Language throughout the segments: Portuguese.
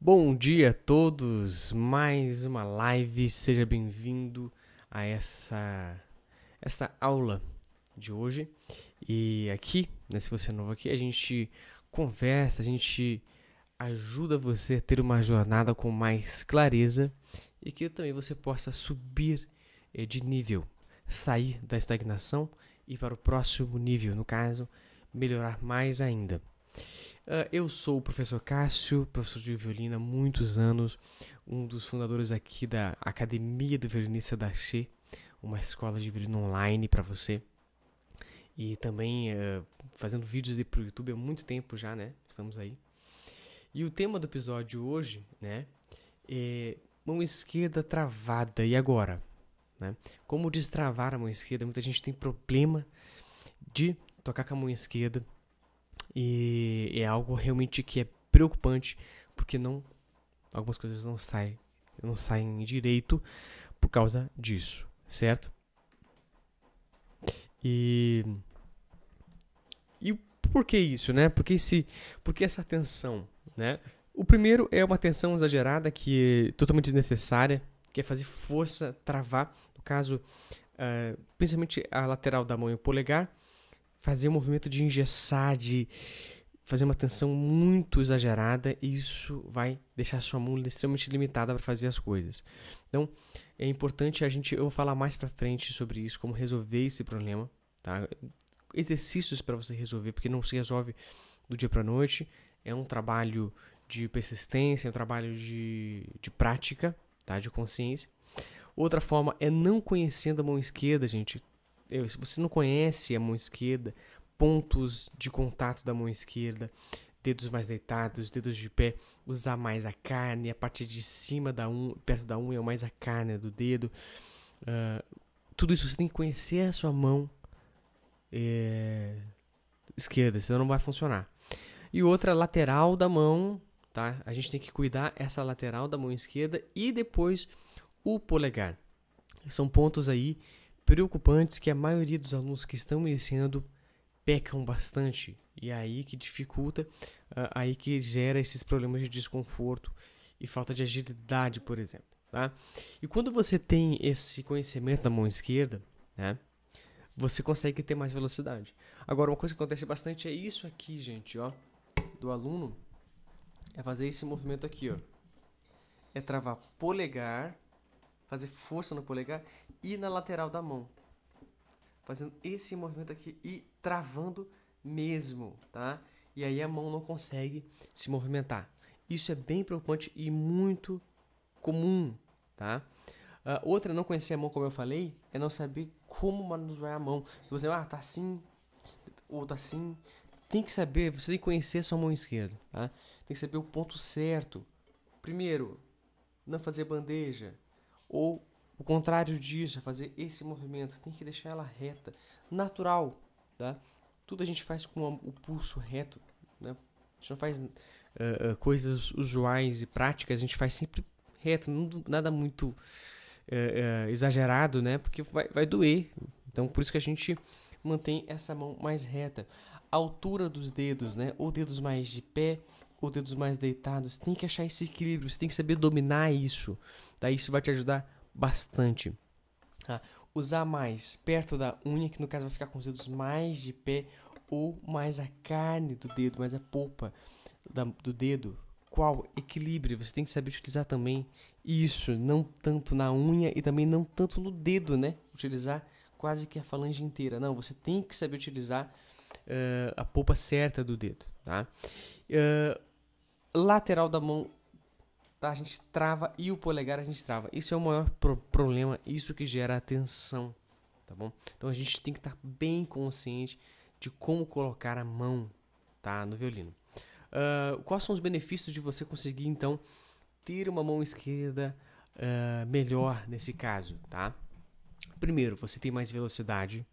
Bom dia a todos, mais uma live, seja bem-vindo a essa, essa aula de hoje. E aqui, né, se você é novo aqui, a gente conversa, a gente ajuda você a ter uma jornada com mais clareza e que também você possa subir eh, de nível, sair da estagnação e para o próximo nível, no caso, melhorar mais ainda. Ah, eu sou o professor Cássio, professor de violino há muitos anos, um dos fundadores aqui da Academia do Violinista da Xê, uma escola de violino online para você. E também uh, fazendo vídeos para o YouTube há muito tempo já, né? Estamos aí. E o tema do episódio hoje, né? É mão esquerda travada. E agora? Né? Como destravar a mão esquerda? Muita gente tem problema de tocar com a mão esquerda e é algo realmente que é preocupante, porque não algumas coisas não saem, não saem direito por causa disso, certo? E e por que isso, né? Porque esse, porque essa tensão, né? O primeiro é uma tensão exagerada que é totalmente desnecessária, que é fazer força, travar, no caso, uh, principalmente a lateral da mão e o polegar, fazer um movimento de engessar, de fazer uma tensão muito exagerada, isso vai deixar sua mão extremamente limitada para fazer as coisas. Então, é importante a gente, eu vou falar mais para frente sobre isso, como resolver esse problema, tá? Exercícios para você resolver, porque não se resolve do dia para noite, é um trabalho de persistência, é um trabalho de, de prática, tá? De consciência. Outra forma é não conhecendo a mão esquerda, gente se você não conhece a mão esquerda, pontos de contato da mão esquerda, dedos mais deitados, dedos de pé, usar mais a carne, a parte de cima da um perto da unha, mais a carne do dedo. Uh, tudo isso você tem que conhecer a sua mão é, esquerda, senão não vai funcionar. E outra lateral da mão, tá? A gente tem que cuidar essa lateral da mão esquerda e depois o polegar. São pontos aí preocupantes que a maioria dos alunos que estão iniciando pecam bastante. E é aí que dificulta, ah, aí que gera esses problemas de desconforto e falta de agilidade, por exemplo. Tá? E quando você tem esse conhecimento na mão esquerda, né, você consegue ter mais velocidade. Agora, uma coisa que acontece bastante é isso aqui, gente, ó, do aluno, é fazer esse movimento aqui, ó. É travar polegar, fazer força no polegar e na lateral da mão. Fazendo esse movimento aqui e travando mesmo, tá? E aí a mão não consegue se movimentar. Isso é bem preocupante e muito comum, tá? Uh, outra, não conhecer a mão, como eu falei, é não saber como manusear a mão. Você, ah, tá assim, ou tá assim. Tem que saber, você tem que conhecer a sua mão esquerda, tá? Tem que saber o ponto certo. Primeiro, não fazer bandeja. Ou o contrário disso é fazer esse movimento. Tem que deixar ela reta, natural, tá? Tudo a gente faz com o pulso reto, né? A gente não faz uh, coisas usuais e práticas, a gente faz sempre reto, nada muito uh, uh, exagerado, né? Porque vai, vai doer. Então, por isso que a gente mantém essa mão mais reta. A altura dos dedos, né? Ou dedos mais de pé, ou dedos mais deitados. Tem que achar esse equilíbrio, você tem que saber dominar isso. Tá? Isso vai te ajudar bastante. Tá? Usar mais perto da unha, que no caso vai ficar com os dedos mais de pé, ou mais a carne do dedo, mais a polpa da, do dedo. Qual equilíbrio? Você tem que saber utilizar também isso, não tanto na unha e também não tanto no dedo, né? Utilizar quase que a falange inteira. Não, você tem que saber utilizar uh, a polpa certa do dedo, tá? Uh, lateral da mão tá? A gente trava e o polegar a gente trava. Isso é o maior pro problema, isso que gera tensão, tá bom? Então a gente tem que estar tá bem consciente de como colocar a mão, tá, no violino. Uh, quais são os benefícios de você conseguir então ter uma mão esquerda uh, melhor nesse caso, tá? Primeiro, você tem mais velocidade,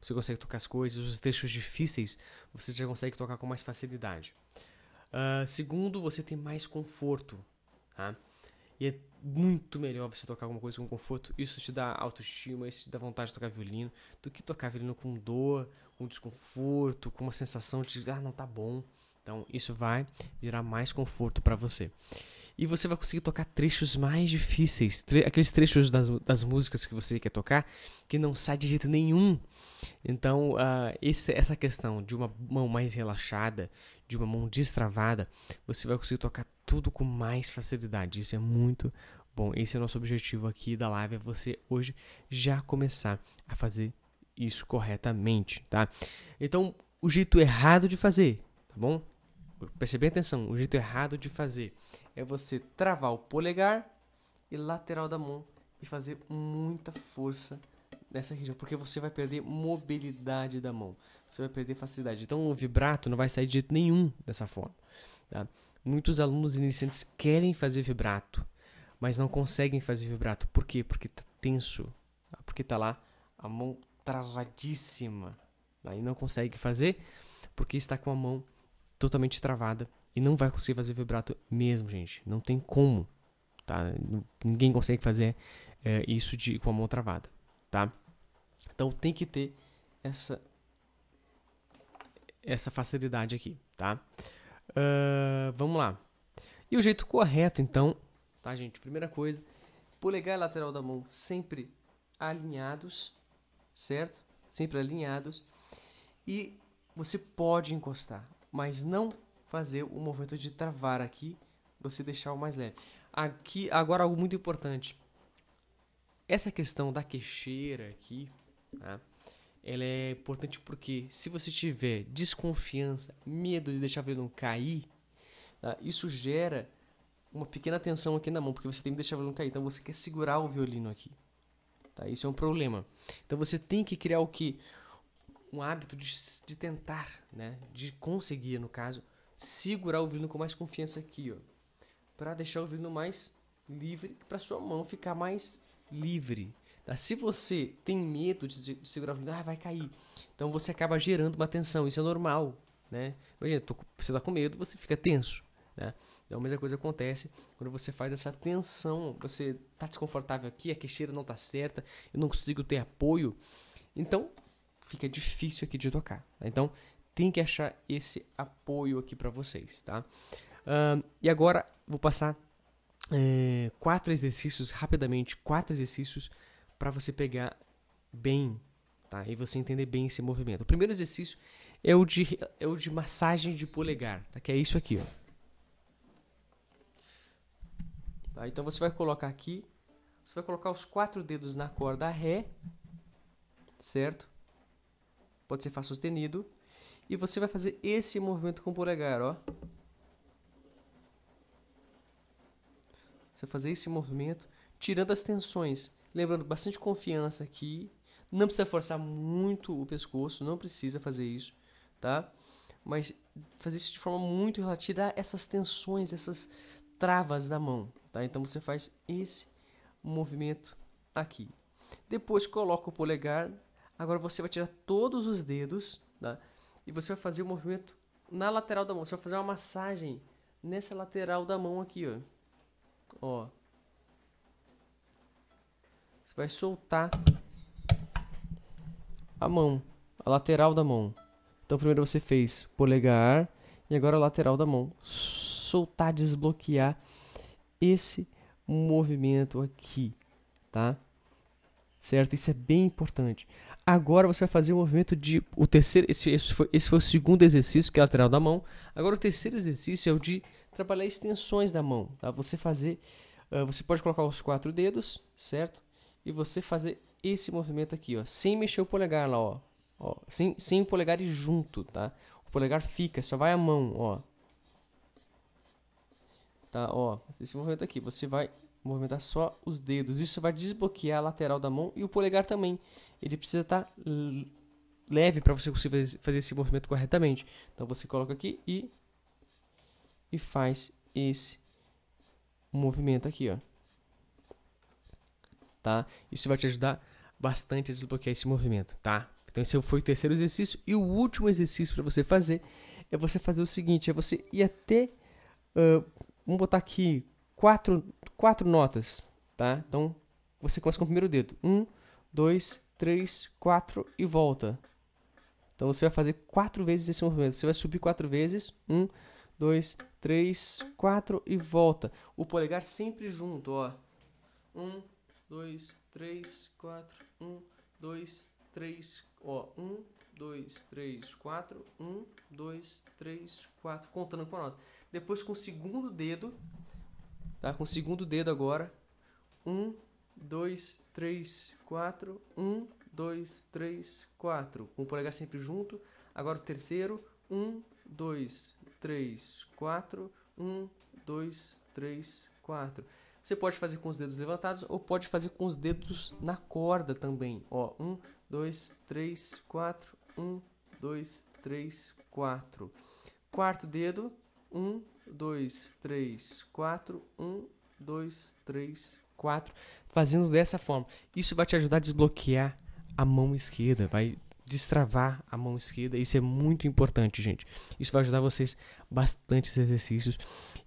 você consegue tocar as coisas, os trechos difíceis você já consegue tocar com mais facilidade. Uh, segundo, você tem mais conforto, tá? E é muito melhor você tocar alguma coisa com conforto. Isso te dá autoestima, isso te dá vontade de tocar violino, do que tocar violino com dor, com desconforto, com uma sensação de ah, não tá bom. Então, isso vai virar mais conforto para você. E você vai conseguir tocar trechos mais difíceis, tre aqueles trechos das, das músicas que você quer tocar que não sai de jeito nenhum. Então, uh, esse, essa questão de uma mão mais relaxada, de uma mão destravada, você vai conseguir tocar tudo com mais facilidade. Isso é muito bom. Esse é o nosso objetivo aqui da live, é você hoje já começar a fazer isso corretamente, tá? Então, o jeito errado de fazer, tá bom? Preste bem atenção, o jeito errado de fazer é você travar o polegar e lateral da mão e fazer muita força nessa região, porque você vai perder mobilidade da mão, você vai perder facilidade. Então o vibrato não vai sair de jeito nenhum dessa forma. Tá? Muitos alunos iniciantes querem fazer vibrato, mas não conseguem fazer vibrato. Por quê? Porque tá tenso, ah, porque tá lá a mão travadíssima. Aí não consegue fazer porque está com a mão totalmente travada e não vai conseguir fazer vibrato mesmo, gente. Não tem como, tá? Ninguém consegue fazer é, isso de, com a mão travada, tá? Então tem que ter essa essa facilidade aqui, tá? Uh, vamos lá. E o jeito correto, então, tá, gente? Primeira coisa, polegar e lateral da mão sempre alinhados, certo? Sempre alinhados. E você pode encostar, mas não fazer o movimento de travar aqui, você deixar o mais leve. Aqui, agora algo muito importante. Essa questão da queixeira aqui, tá? ela é importante porque se você tiver desconfiança, medo de deixar o violão cair, tá? isso gera uma pequena tensão aqui na mão, porque você tem que deixar o violão cair. Então você quer segurar o violino aqui. Tá? Isso é um problema. Então você tem que criar o que? Um hábito de, de tentar, né? de conseguir, no caso, segurar o violino com mais confiança aqui, ó, para deixar o violino mais livre, para sua mão ficar mais livre, ah, se você tem medo de, de segurar o vinil, ah, vai cair. Então você acaba gerando uma tensão, isso é normal, né? Imagina, tô, você tá com medo, você fica tenso, né? Então a mesma coisa acontece quando você faz essa tensão, você tá desconfortável aqui, a queixeira não tá certa, eu não consigo ter apoio. Então fica difícil aqui de tocar. Tá? Então tem que achar esse apoio aqui para vocês, tá? Uh, e agora vou passar é, quatro exercícios rapidamente, quatro exercícios para você pegar bem, tá? E você entender bem esse movimento. O primeiro exercício é o de, é o de massagem de polegar, tá? que é isso aqui, ó. Tá, então você vai colocar aqui, você vai colocar os quatro dedos na corda ré, certo? Pode ser fá sustenido. E você vai fazer esse movimento com o polegar, ó. Você vai fazer esse movimento tirando as tensões. Lembrando, bastante confiança aqui. Não precisa forçar muito o pescoço, não precisa fazer isso, tá? Mas fazer isso de forma muito relativa, tirar essas tensões, essas travas da mão, tá? Então você faz esse movimento aqui. Depois coloca o polegar. Agora você vai tirar todos os dedos, tá? E você vai fazer o movimento na lateral da mão. Você vai fazer uma massagem nessa lateral da mão aqui, ó. Ó. Você vai soltar a mão, a lateral da mão. Então primeiro você fez polegar e agora a lateral da mão. Soltar, desbloquear esse movimento aqui, tá? Certo? Isso é bem importante. Agora você vai fazer o movimento de o terceiro, esse, esse, foi, esse foi o segundo exercício que é a lateral da mão. Agora o terceiro exercício é o de trabalhar extensões da mão, tá? Você fazer, uh, você pode colocar os quatro dedos, certo? e você fazer esse movimento aqui, ó, sem mexer o polegar lá, ó, ó sem, sem o polegar ir junto, tá? O polegar fica, só vai a mão, ó. Tá, ó, esse movimento aqui, você vai movimentar só os dedos, isso vai desbloquear a lateral da mão e o polegar também. Ele precisa estar tá leve para você conseguir fazer esse movimento corretamente. Então você coloca aqui e e faz esse movimento aqui, ó tá? Isso vai te ajudar bastante a desbloquear esse movimento, tá? Então esse foi o terceiro exercício e o último exercício para você fazer é você fazer o seguinte, é você ir até, uh, vamos botar aqui quatro, quatro notas, tá? Então você começa com o primeiro dedo, um, dois, três, quatro e volta. Então você vai fazer quatro vezes esse movimento, você vai subir quatro vezes, um, dois, três, quatro e volta. O polegar sempre junto, ó. Um, 2, 3, 4, 1, 2, 3, ó, 1, 2, 3, 4, 1, 2, 3, 4, contando com a nota. Depois com o segundo dedo, tá? Com o segundo dedo agora, 1, 2, 3, 4, 1, 2, 3, 4. Com o polegar sempre junto. Agora o terceiro, 1, 2, 3, 4, 1, 2, 3, 4. Você pode fazer com os dedos levantados ou pode fazer com os dedos na corda também. Ó, um, dois, três, quatro, um, dois, três, quatro. Quarto dedo, um, dois, três, quatro, um, dois, três, quatro. Fazendo dessa forma. Isso vai te ajudar a desbloquear a mão esquerda, vai destravar a mão esquerda. Isso é muito importante, gente. Isso vai ajudar vocês bastante esses exercícios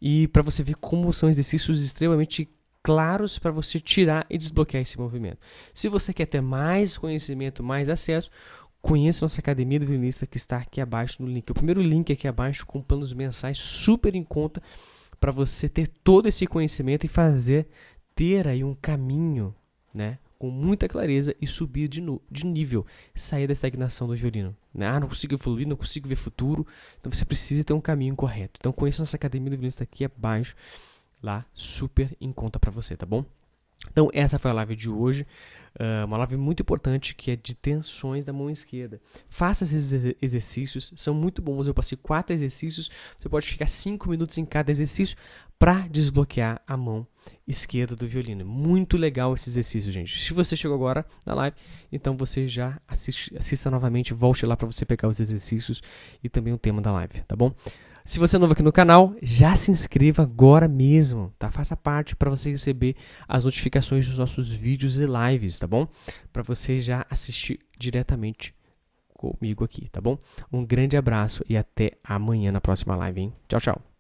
e para você ver como são exercícios extremamente claros para você tirar e desbloquear esse movimento. Se você quer ter mais conhecimento, mais acesso, conheça nossa academia do violinista que está aqui abaixo no link. O primeiro link aqui abaixo com planos mensais super em conta para você ter todo esse conhecimento e fazer ter aí um caminho, né, com muita clareza e subir de, de nível, sair da estagnação do violino. Né? Ah, não consigo evoluir, não consigo ver futuro. Então você precisa ter um caminho correto. Então conheça nossa academia do violinista aqui abaixo, lá super em conta para você, tá bom? Então essa foi a live de hoje, ah, uma live muito importante que é de tensões da mão esquerda. Faça esses exercícios, são muito bons. Eu passei quatro exercícios, você pode ficar cinco minutos em cada exercício para desbloquear a mão esquerda do violino. Muito legal esse exercício, gente. Se você chegou agora na live, então você já assiste, assista novamente, volte lá para você pegar os exercícios e também o tema da live, tá bom? Se você é novo aqui no canal, já se inscreva agora mesmo, tá? Faça parte para você receber as notificações dos nossos vídeos e lives, tá bom? Para você já assistir diretamente comigo aqui, tá bom? Um grande abraço e até amanhã na próxima live, hein? Tchau, tchau.